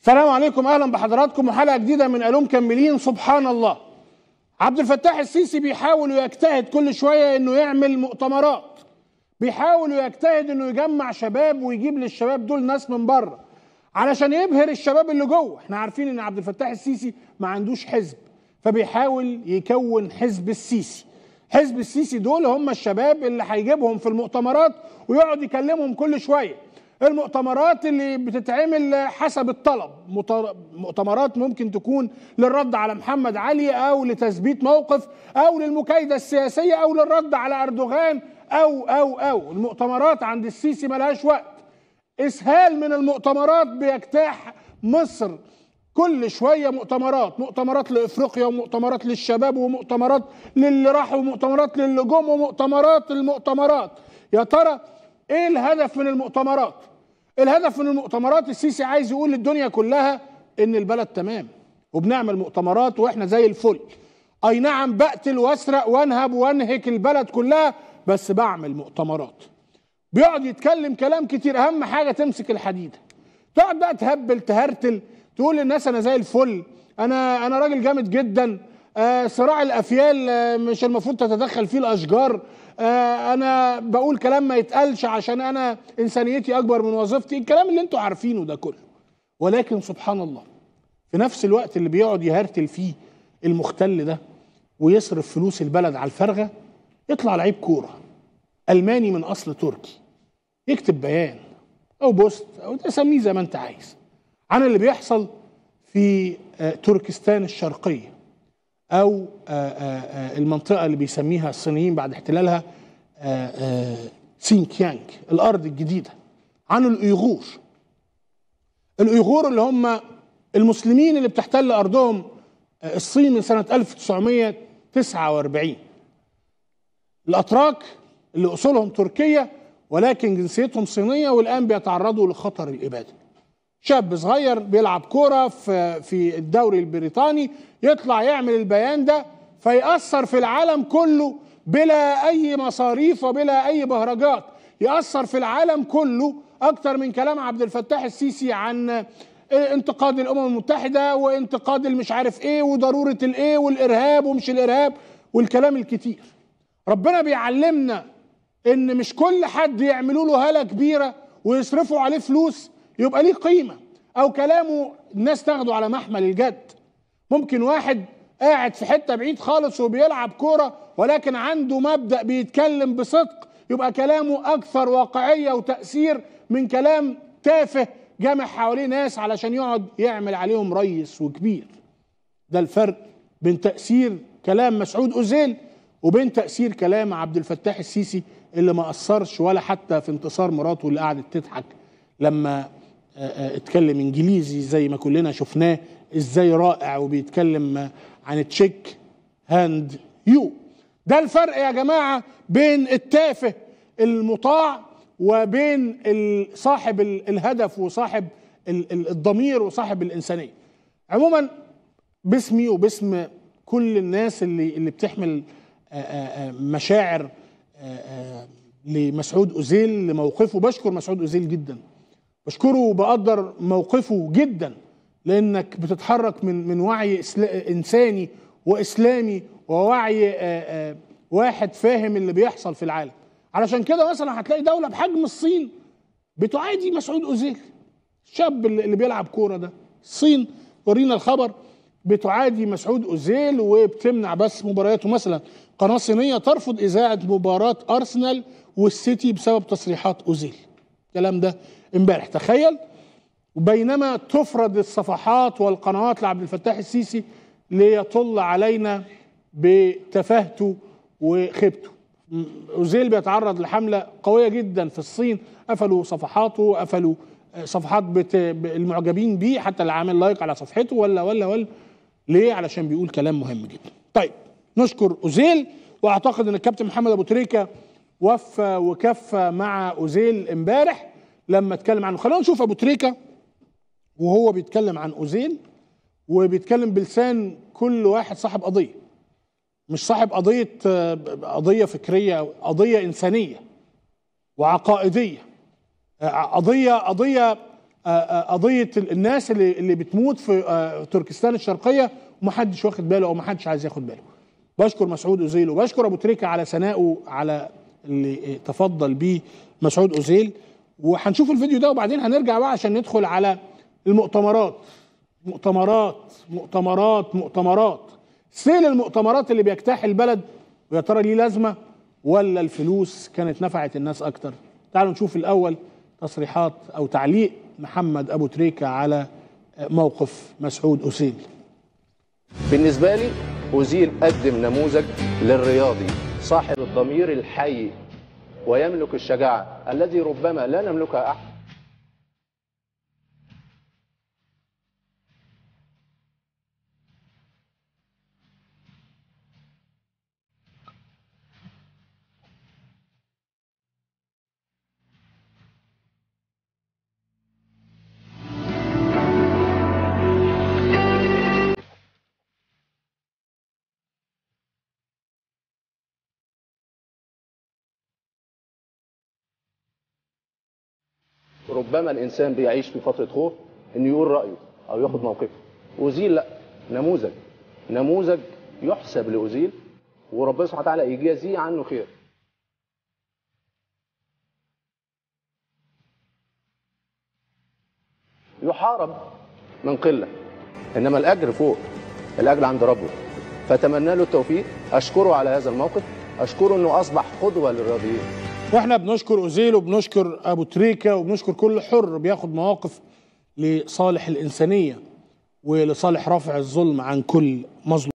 السلام عليكم اهلا بحضراتكم وحلقه جديده من الوم كملين سبحان الله عبد الفتاح السيسي بيحاول ويجتهد كل شويه انه يعمل مؤتمرات بيحاول ويجتهد انه يجمع شباب ويجيب للشباب دول ناس من بره علشان يبهر الشباب اللي جوه احنا عارفين ان عبد الفتاح السيسي ما عندوش حزب فبيحاول يكون حزب السيسي حزب السيسي دول هم الشباب اللي هيجيبهم في المؤتمرات ويقعد يكلمهم كل شويه المؤتمرات اللي بتتعمل حسب الطلب مؤتمرات ممكن تكون للرد على محمد علي او لتثبيت موقف او للمكايده السياسيه او للرد على اردوغان او او او المؤتمرات عند السيسي ملهاش وقت اسهال من المؤتمرات بيجتاح مصر كل شويه مؤتمرات مؤتمرات لافريقيا ومؤتمرات للشباب ومؤتمرات للي راحوا ومؤتمرات للي جم ومؤتمرات المؤتمرات يا ترى ايه الهدف من المؤتمرات الهدف من المؤتمرات السيسي عايز يقول للدنيا كلها ان البلد تمام وبنعمل مؤتمرات واحنا زي الفل اي نعم بقتل واسرق وانهب وانهك البلد كلها بس بعمل مؤتمرات بيقعد يتكلم كلام كتير اهم حاجه تمسك الحديده تقعد بقى تهبل تهرتل تقول للناس انا زي الفل انا انا راجل جامد جدا آه، صراع الأفيال آه، مش المفروض تتدخل فيه الأشجار آه، أنا بقول كلام ما يتقالش عشان أنا إنسانيتي أكبر من وظيفتي الكلام اللي أنتوا عارفينه ده كله ولكن سبحان الله في نفس الوقت اللي بيقعد يهرتل فيه المختل ده ويصرف فلوس البلد على الفرغة يطلع لعيب كورة ألماني من أصل تركي يكتب بيان أو بوست أو تسميه زي ما أنت عايز عن اللي بيحصل في تركستان الشرقيه او آه، آه، آه، المنطقه اللي بيسميها الصينيين بعد احتلالها سينكيانج الارض الجديده عن الايغور الايغور اللي هم المسلمين اللي بتحتل ارضهم الصين من سنه 1949 الاتراك اللي اصولهم تركيه ولكن جنسيتهم صينيه والان بيتعرضوا لخطر الاباده شاب صغير بيلعب كوره في في الدوري البريطاني يطلع يعمل البيان ده فيأثر في العالم كله بلا اي مصاريف وبلا اي بهرجات يأثر في العالم كله اكتر من كلام عبد الفتاح السيسي عن آه، انتقاد الامم المتحده وانتقاد المش عارف ايه وضروره الايه والارهاب ومش الارهاب والكلام الكتير ربنا بيعلمنا ان مش كل حد يعملوا له هاله كبيره ويصرفوا عليه فلوس يبقى ليه قيمه او كلامه الناس تاخده على محمل الجد ممكن واحد قاعد في حته بعيد خالص وبيلعب كوره ولكن عنده مبدا بيتكلم بصدق يبقى كلامه اكثر واقعيه وتاثير من كلام تافه جامع حواليه ناس علشان يقعد يعمل عليهم ريس وكبير ده الفرق بين تاثير كلام مسعود اوزيل وبين تاثير كلام عبد الفتاح السيسي اللي ما اثرش ولا حتى في انتصار مراته اللي قعدت تضحك لما اتكلم انجليزي زي ما كلنا شفناه ازاي رائع وبيتكلم عن تشيك هاند يو ده الفرق يا جماعه بين التافه المطاع وبين صاحب الهدف وصاحب الضمير وصاحب الانسانيه عموما باسمي وباسم كل الناس اللي اللي بتحمل مشاعر لمسعود اوزيل لموقفه بشكر مسعود اوزيل جدا بشكره وبقدر موقفه جدا لانك بتتحرك من من وعي انساني واسلامي ووعي واحد فاهم اللي بيحصل في العالم علشان كده مثلا هتلاقي دوله بحجم الصين بتعادي مسعود اوزيل الشاب اللي بيلعب كوره ده الصين ورينا الخبر بتعادي مسعود اوزيل وبتمنع بس مبارياته مثلا قناه صينيه ترفض اذاعه مباراه ارسنال والسيتي بسبب تصريحات اوزيل الكلام ده امبارح تخيل وبينما تفرض الصفحات والقنوات لعبد الفتاح السيسي ليطل علينا بتفاهته وخيبته اوزيل بيتعرض لحمله قويه جدا في الصين قفلوا صفحاته قفلوا آه، صفحات بت... المعجبين بيه حتى اللي عامل لايك على صفحته ولا ولا ولا ليه علشان بيقول كلام مهم جدا طيب نشكر اوزيل واعتقد ان الكابتن محمد ابو تريكه وفى وكفى مع اوزيل امبارح لما اتكلم عنه خلونا نشوف ابو تريكه وهو بيتكلم عن اوزيل وبيتكلم بلسان كل واحد صاحب قضيه مش صاحب قضيه قضيه فكريه قضيه انسانيه وعقائديه قضيه قضيه قضيه الناس اللي اللي بتموت في تركستان الشرقيه ومحدش واخد باله او محدش عايز ياخد باله بشكر مسعود اوزيل وبشكر ابو تريكه على ثنائه على اللي تفضل بيه مسعود اوزيل وهنشوف الفيديو ده وبعدين هنرجع بقى عشان ندخل على المؤتمرات مؤتمرات مؤتمرات مؤتمرات سيل المؤتمرات اللي بيجتاح البلد ويا ترى ليه لازمه ولا الفلوس كانت نفعت الناس اكتر تعالوا نشوف الاول تصريحات او تعليق محمد ابو تريكه على موقف مسعود اسيل بالنسبه لي أزيل قدم نموذج للرياضي صاحب الضمير الحي ويملك الشجاعة الذي ربما لا نملكها أحد ربما الانسان بيعيش في فتره خوف انه يقول رايه او ياخد موقفه اوزيل لا نموذج نموذج يحسب لاوزيل وربنا سبحانه وتعالى يجازيه عنه خير يحارب من قله انما الاجر فوق الاجر عند ربه فتمنى له التوفيق اشكره على هذا الموقف اشكره انه اصبح قدوه للرياضيين واحنا بنشكر اوزيل وبنشكر ابو تريكه وبنشكر كل حر بياخد مواقف لصالح الانسانيه ولصالح رفع الظلم عن كل مظلوم